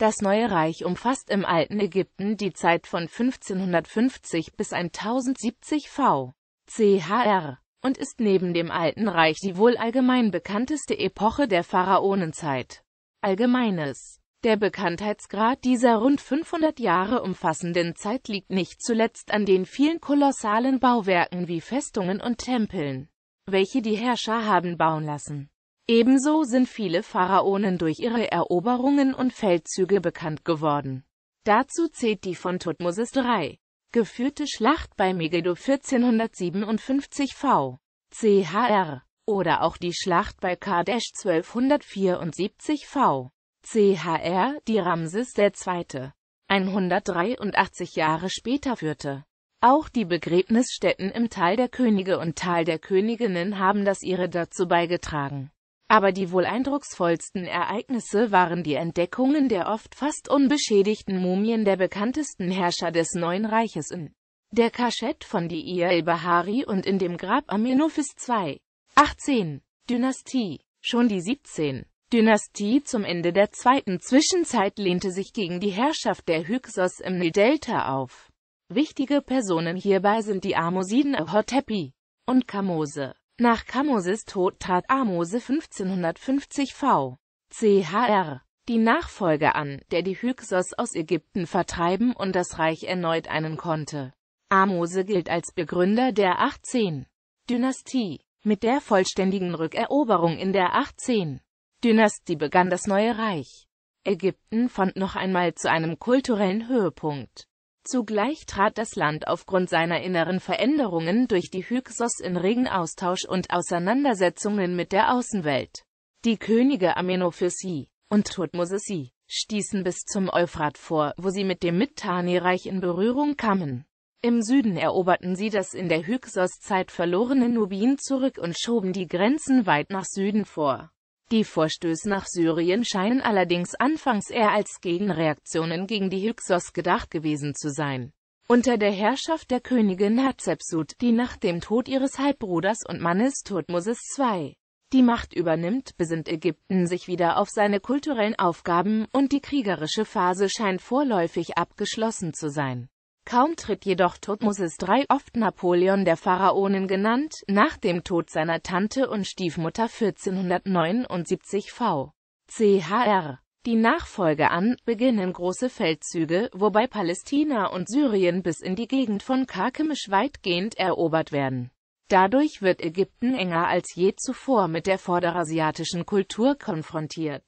Das Neue Reich umfasst im alten Ägypten die Zeit von 1550 bis 1070 v. chr. und ist neben dem Alten Reich die wohl allgemein bekannteste Epoche der Pharaonenzeit. Allgemeines Der Bekanntheitsgrad dieser rund 500 Jahre umfassenden Zeit liegt nicht zuletzt an den vielen kolossalen Bauwerken wie Festungen und Tempeln, welche die Herrscher haben bauen lassen. Ebenso sind viele Pharaonen durch ihre Eroberungen und Feldzüge bekannt geworden. Dazu zählt die von Thutmosis III. geführte Schlacht bei Megiddo 1457 v. chr. oder auch die Schlacht bei Kadesh 1274 v. chr., die Ramses II. 183 Jahre später führte. Auch die Begräbnisstätten im Tal der Könige und Tal der Königinnen haben das ihre dazu beigetragen. Aber die wohl eindrucksvollsten Ereignisse waren die Entdeckungen der oft fast unbeschädigten Mumien der bekanntesten Herrscher des Neuen Reiches in der Kaschet von Diir el-Bahari und in dem Grab Amenophis II. 18. Dynastie. Schon die 17. Dynastie zum Ende der zweiten Zwischenzeit lehnte sich gegen die Herrschaft der Hyksos im Nildelta auf. Wichtige Personen hierbei sind die Amosiden Ahotepi und Kamose. Nach Kamoses Tod trat Amose 1550 v. Chr. die Nachfolge an, der die Hyksos aus Ägypten vertreiben und das Reich erneut einen konnte. Amose gilt als Begründer der 18. Dynastie. Mit der vollständigen Rückeroberung in der 18. Dynastie begann das neue Reich. Ägypten fand noch einmal zu einem kulturellen Höhepunkt. Zugleich trat das Land aufgrund seiner inneren Veränderungen durch die Hyksos in regen Austausch und Auseinandersetzungen mit der Außenwelt. Die Könige Amenophisi und Thutmosesi stießen bis zum Euphrat vor, wo sie mit dem Mittani-Reich in Berührung kamen. Im Süden eroberten sie das in der Hyksos-Zeit verlorene Nubien zurück und schoben die Grenzen weit nach Süden vor. Die Vorstöße nach Syrien scheinen allerdings anfangs eher als Gegenreaktionen gegen die Hyksos gedacht gewesen zu sein. Unter der Herrschaft der Königin Hatshepsut, die nach dem Tod ihres Halbbruders und Mannes Thutmoses II die Macht übernimmt, besinnt Ägypten sich wieder auf seine kulturellen Aufgaben und die kriegerische Phase scheint vorläufig abgeschlossen zu sein. Kaum tritt jedoch Thutmoses III. oft Napoleon der Pharaonen genannt, nach dem Tod seiner Tante und Stiefmutter 1479 v. chr. Die Nachfolge an, beginnen große Feldzüge, wobei Palästina und Syrien bis in die Gegend von Karkemisch weitgehend erobert werden. Dadurch wird Ägypten enger als je zuvor mit der vorderasiatischen Kultur konfrontiert.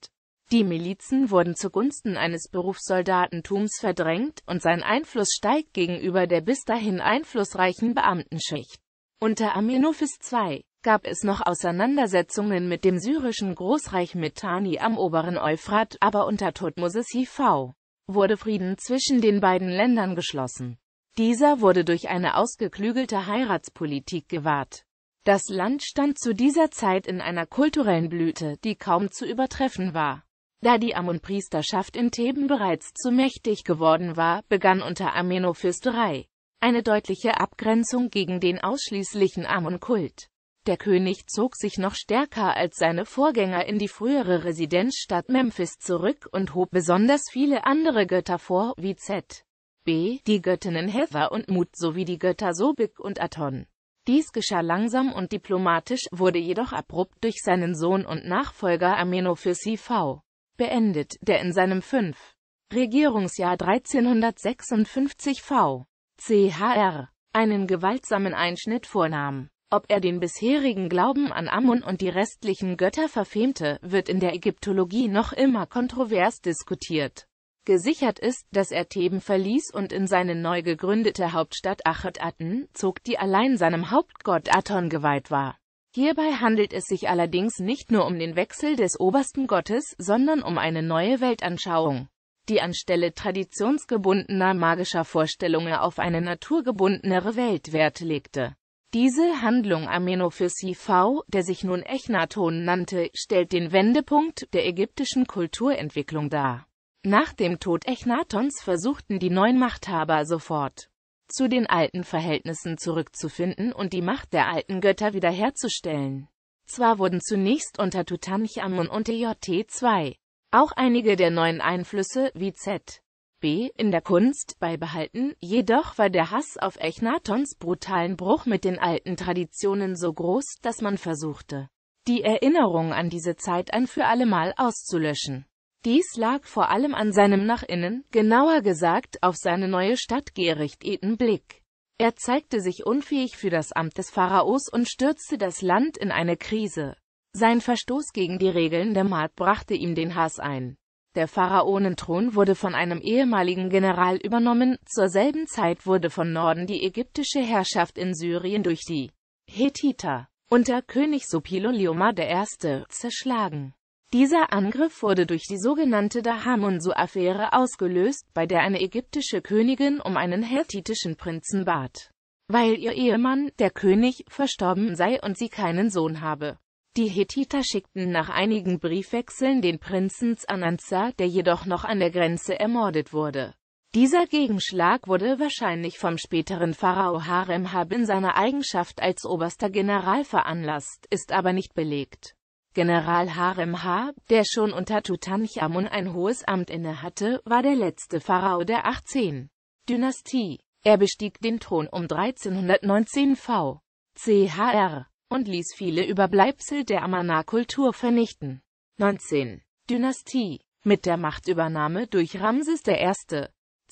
Die Milizen wurden zugunsten eines Berufssoldatentums verdrängt und sein Einfluss steigt gegenüber der bis dahin einflussreichen Beamtenschicht. Unter Aminophis II gab es noch Auseinandersetzungen mit dem syrischen Großreich Mitanni am oberen Euphrat, aber unter Thutmosis IV wurde Frieden zwischen den beiden Ländern geschlossen. Dieser wurde durch eine ausgeklügelte Heiratspolitik gewahrt. Das Land stand zu dieser Zeit in einer kulturellen Blüte, die kaum zu übertreffen war. Da die Amun-Priesterschaft in Theben bereits zu mächtig geworden war, begann unter Amenophis III eine deutliche Abgrenzung gegen den ausschließlichen Amun-Kult. Der König zog sich noch stärker als seine Vorgänger in die frühere Residenzstadt Memphis zurück und hob besonders viele andere Götter vor, wie Z. B. die Göttinnen Hether und Mut sowie die Götter Sobik und Aton. Dies geschah langsam und diplomatisch, wurde jedoch abrupt durch seinen Sohn und Nachfolger Amenophis IV beendet, der in seinem 5. Regierungsjahr 1356 v. chr. einen gewaltsamen Einschnitt vornahm. Ob er den bisherigen Glauben an Amun und die restlichen Götter verfemte, wird in der Ägyptologie noch immer kontrovers diskutiert. Gesichert ist, dass er Theben verließ und in seine neu gegründete Hauptstadt Achet Aten zog, die allein seinem Hauptgott Aton geweiht war. Hierbei handelt es sich allerdings nicht nur um den Wechsel des obersten Gottes, sondern um eine neue Weltanschauung, die anstelle traditionsgebundener magischer Vorstellungen auf eine naturgebundenere Welt Wert legte. Diese Handlung Amenophyssi V, der sich nun Echnaton nannte, stellt den Wendepunkt der ägyptischen Kulturentwicklung dar. Nach dem Tod Echnatons versuchten die neuen Machthaber sofort, zu den alten Verhältnissen zurückzufinden und die Macht der alten Götter wiederherzustellen. Zwar wurden zunächst unter Tutanchamun und TJT2 auch einige der neuen Einflüsse wie Z. B. in der Kunst beibehalten, jedoch war der Hass auf Echnatons brutalen Bruch mit den alten Traditionen so groß, dass man versuchte, die Erinnerung an diese Zeit ein für allemal auszulöschen. Dies lag vor allem an seinem nach innen, genauer gesagt, auf seine neue Stadt gerichteten Blick. Er zeigte sich unfähig für das Amt des Pharaos und stürzte das Land in eine Krise. Sein Verstoß gegen die Regeln der Maat brachte ihm den Hass ein. Der Pharaonenthron wurde von einem ehemaligen General übernommen, zur selben Zeit wurde von Norden die ägyptische Herrschaft in Syrien durch die Hethiter unter König Supilolioma I. zerschlagen. Dieser Angriff wurde durch die sogenannte Dahamunsu-Affäre ausgelöst, bei der eine ägyptische Königin um einen hethitischen Prinzen bat, weil ihr Ehemann, der König, verstorben sei und sie keinen Sohn habe. Die Hethiter schickten nach einigen Briefwechseln den Prinzen Ananza, der jedoch noch an der Grenze ermordet wurde. Dieser Gegenschlag wurde wahrscheinlich vom späteren Pharao Haremhab in seiner Eigenschaft als oberster General veranlasst, ist aber nicht belegt. General Harem H., der schon unter Tutanchamun ein hohes Amt innehatte, war der letzte Pharao der 18-Dynastie. Er bestieg den Thron um 1319 v. chr. und ließ viele Überbleibsel der Amarna-Kultur vernichten. 19. Dynastie Mit der Machtübernahme durch Ramses I.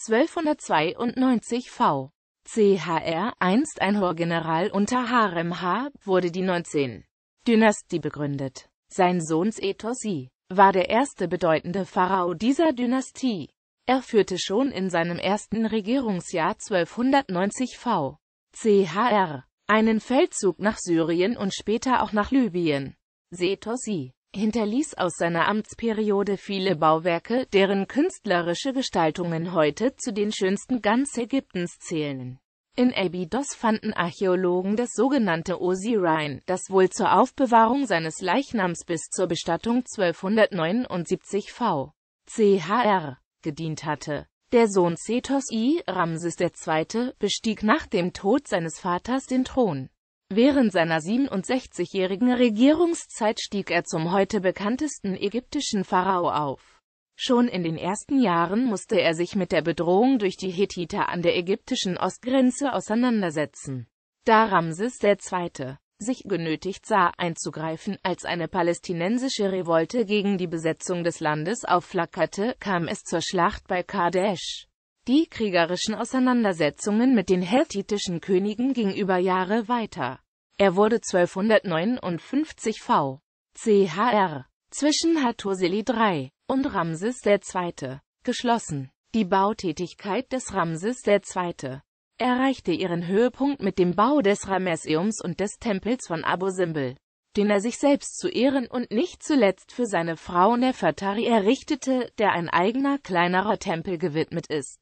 1292 v. chr. einst ein Hoher General unter H. wurde die 19. Dynastie begründet. Sein Sohn Setosi war der erste bedeutende Pharao dieser Dynastie. Er führte schon in seinem ersten Regierungsjahr 1290 v. chr. einen Feldzug nach Syrien und später auch nach Libyen. Setosi hinterließ aus seiner Amtsperiode viele Bauwerke, deren künstlerische Gestaltungen heute zu den schönsten ganz Ägyptens zählen. In Abydos fanden Archäologen das sogenannte Osirine, das wohl zur Aufbewahrung seines Leichnams bis zur Bestattung 1279 v. chr. gedient hatte. Der Sohn Sethos I, Ramses II., bestieg nach dem Tod seines Vaters den Thron. Während seiner 67-jährigen Regierungszeit stieg er zum heute bekanntesten ägyptischen Pharao auf. Schon in den ersten Jahren musste er sich mit der Bedrohung durch die Hethiter an der ägyptischen Ostgrenze auseinandersetzen. Da Ramses II. sich genötigt sah, einzugreifen, als eine palästinensische Revolte gegen die Besetzung des Landes aufflackerte, kam es zur Schlacht bei Kadesh. Die kriegerischen Auseinandersetzungen mit den hethitischen Königen gingen über Jahre weiter. Er wurde 1259 v. chr zwischen Hattusili III. und Ramses II. geschlossen. Die Bautätigkeit des Ramses II. erreichte ihren Höhepunkt mit dem Bau des Ramesiums und des Tempels von Abu Simbel, den er sich selbst zu Ehren und nicht zuletzt für seine Frau Nefertari errichtete, der ein eigener kleinerer Tempel gewidmet ist.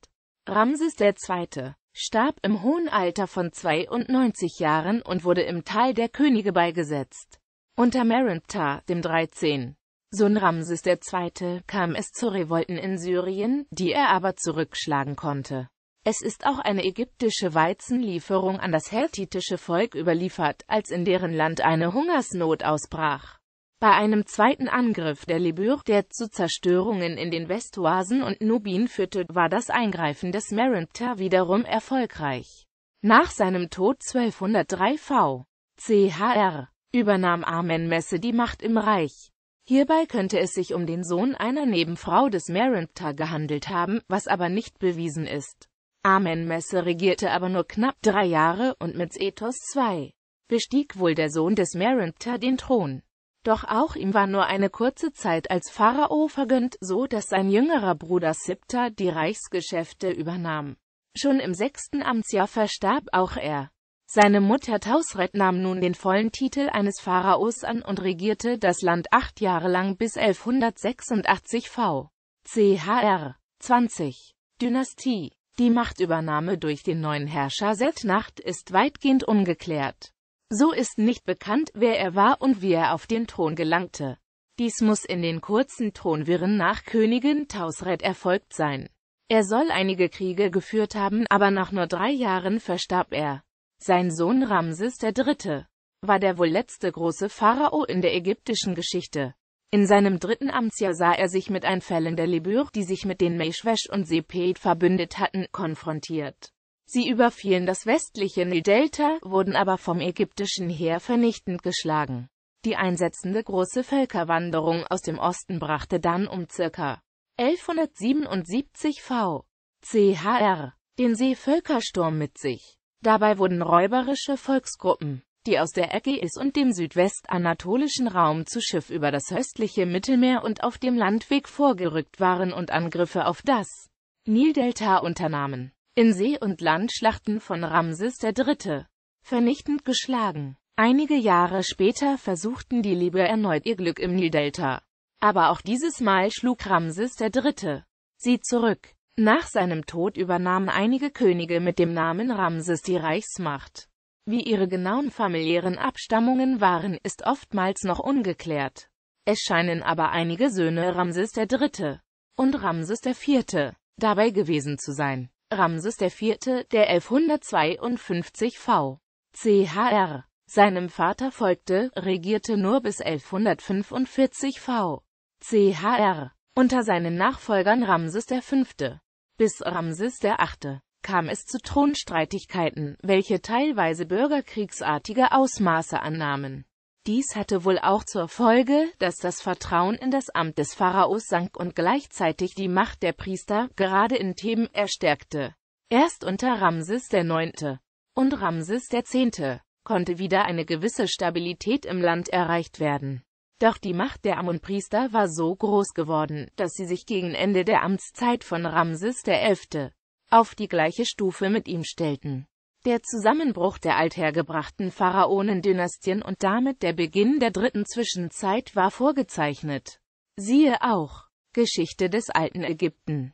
Ramses II. starb im hohen Alter von 92 Jahren und wurde im Tal der Könige beigesetzt. Unter Merenptah, dem 13. Sohn Ramses II., kam es zu Revolten in Syrien, die er aber zurückschlagen konnte. Es ist auch eine ägyptische Weizenlieferung an das hethitische Volk überliefert, als in deren Land eine Hungersnot ausbrach. Bei einem zweiten Angriff der Libyr, der zu Zerstörungen in den Westuasen und Nubien führte, war das Eingreifen des Merentah wiederum erfolgreich. Nach seinem Tod 1203 v. Chr. übernahm Amenmesse die Macht im Reich. Hierbei könnte es sich um den Sohn einer Nebenfrau des Merentptah gehandelt haben, was aber nicht bewiesen ist. Amenmesse regierte aber nur knapp drei Jahre und mit Ethos II bestieg wohl der Sohn des Merentptah den Thron. Doch auch ihm war nur eine kurze Zeit als Pharao vergönnt, so dass sein jüngerer Bruder Sipta die Reichsgeschäfte übernahm. Schon im sechsten Amtsjahr verstarb auch er. Seine Mutter Tausret nahm nun den vollen Titel eines Pharaos an und regierte das Land acht Jahre lang bis 1186 v. Chr. 20. Dynastie. Die Machtübernahme durch den neuen Herrscher Setnacht ist weitgehend ungeklärt. So ist nicht bekannt, wer er war und wie er auf den Thron gelangte. Dies muss in den kurzen Thronwirren nach Königin Tausret erfolgt sein. Er soll einige Kriege geführt haben, aber nach nur drei Jahren verstarb er. Sein Sohn Ramses III. war der wohl letzte große Pharao in der ägyptischen Geschichte. In seinem dritten Amtsjahr sah er sich mit Einfällen der Libyr, die sich mit den Meshwesh und Sepet verbündet hatten, konfrontiert. Sie überfielen das westliche Nildelta, wurden aber vom ägyptischen Heer vernichtend geschlagen. Die einsetzende große Völkerwanderung aus dem Osten brachte dann um ca. 1177 v. chr. den Seevölkersturm mit sich. Dabei wurden räuberische Volksgruppen, die aus der Ägäis und dem südwestanatolischen Raum zu Schiff über das östliche Mittelmeer und auf dem Landweg vorgerückt waren und Angriffe auf das Nildelta unternahmen. In See- und Landschlachten von Ramses III. vernichtend geschlagen. Einige Jahre später versuchten die Liebe erneut ihr Glück im Nildelta. Aber auch dieses Mal schlug Ramses III. sie zurück. Nach seinem Tod übernahmen einige Könige mit dem Namen Ramses die Reichsmacht. Wie ihre genauen familiären Abstammungen waren, ist oftmals noch ungeklärt. Es scheinen aber einige Söhne Ramses III. und Ramses IV. dabei gewesen zu sein. Ramses IV., der 1152 v. chr. seinem Vater folgte, regierte nur bis 1145 v. chr. unter seinen Nachfolgern Ramses V. Bis Ramses VIII. kam es zu Thronstreitigkeiten, welche teilweise bürgerkriegsartige Ausmaße annahmen. Dies hatte wohl auch zur Folge, dass das Vertrauen in das Amt des Pharaos sank und gleichzeitig die Macht der Priester, gerade in Themen, erstärkte. Erst unter Ramses IX. und Ramses X. konnte wieder eine gewisse Stabilität im Land erreicht werden. Doch die Macht der Ammonpriester war so groß geworden, dass sie sich gegen Ende der Amtszeit von Ramses XI. auf die gleiche Stufe mit ihm stellten. Der Zusammenbruch der althergebrachten Pharaonendynastien und damit der Beginn der dritten Zwischenzeit war vorgezeichnet. Siehe auch Geschichte des alten Ägypten